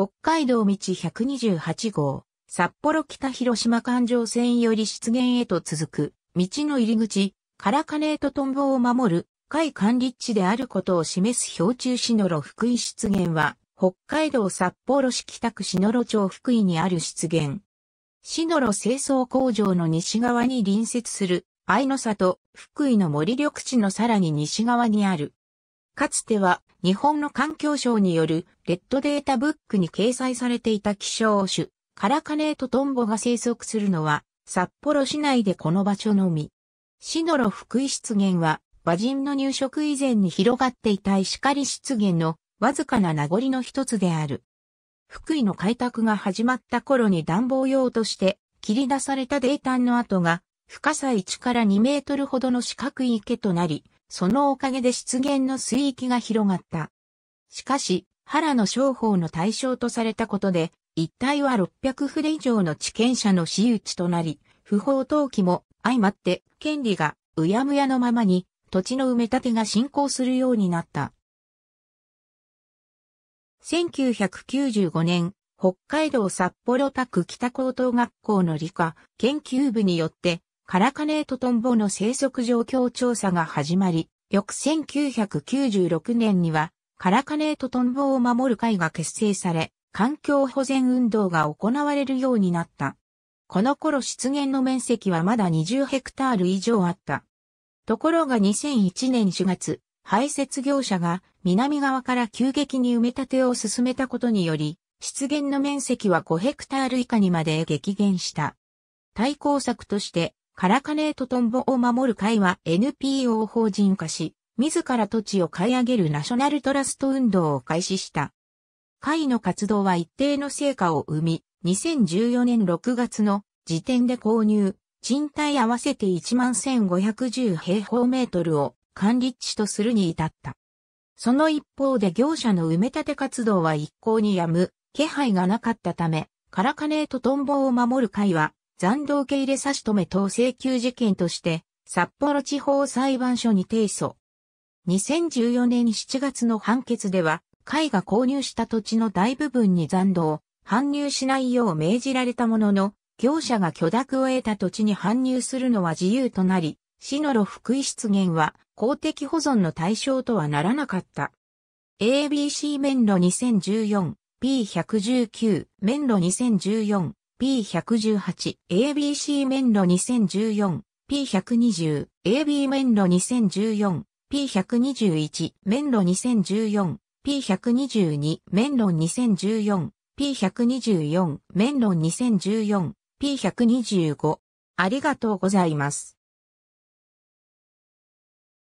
北海道道128号、札幌北広島環状線より出現へと続く、道の入り口、からカネートトンボを守る、海管理地であることを示す標中シノ路福井出現は、北海道札幌市北区シノ路町福井にある出現。シノ路清掃工場の西側に隣接する、愛の里、福井の森緑地のさらに西側にある。かつては日本の環境省によるレッドデータブックに掲載されていた希少種、カラカネートトンボが生息するのは、札幌市内でこの場所のみ。シノロ福井湿原は、馬人の入植以前に広がっていた石狩湿原のわずかな名残の一つである。福井の開拓が始まった頃に暖房用として切り出された泥炭の跡が深さ1から2メートルほどの四角い池となり、そのおかげで湿原の水域が広がった。しかし、原の商法の対象とされたことで、一帯は600筆以上の地権者の私有地となり、不法投棄も相まって権利がうやむやのままに土地の埋め立てが進行するようになった。1995年、北海道札幌宅北高等学校の理科研究部によってカラカネートトンボの生息状況調査が始まり、翌1996年には、カラカネートトンボを守る会が結成され、環境保全運動が行われるようになった。この頃湿原の面積はまだ20ヘクタール以上あった。ところが2001年4月、排泄業者が南側から急激に埋め立てを進めたことにより、湿原の面積は5ヘクタール以下にまで激減した。対抗策として、カラカネートトンボを守る会は NPO 法人化し、自ら土地を買い上げるナショナルトラスト運動を開始した。会の活動は一定の成果を生み、2014年6月の時点で購入、賃貸合わせて11,510平方メートルを管理地とするに至った。その一方で業者の埋め立て活動は一向にやむ気配がなかったため、カラカネートトンボを守る会は残道家入れ差し止め等請求事件として、札幌地方裁判所に提訴。2014年7月の判決では、会が購入した土地の大部分に残を搬入しないよう命じられたものの、業者が許諾を得た土地に搬入するのは自由となり、市のろ。福井出現は公的保存の対象とはならなかった。ABC 面路 2014P119 面路2014 P118、ABC 面路2014、P120、AB 面路2014、P121 面路2014、P122 面路2014、P124 面路2014、P125。ありがとうございます。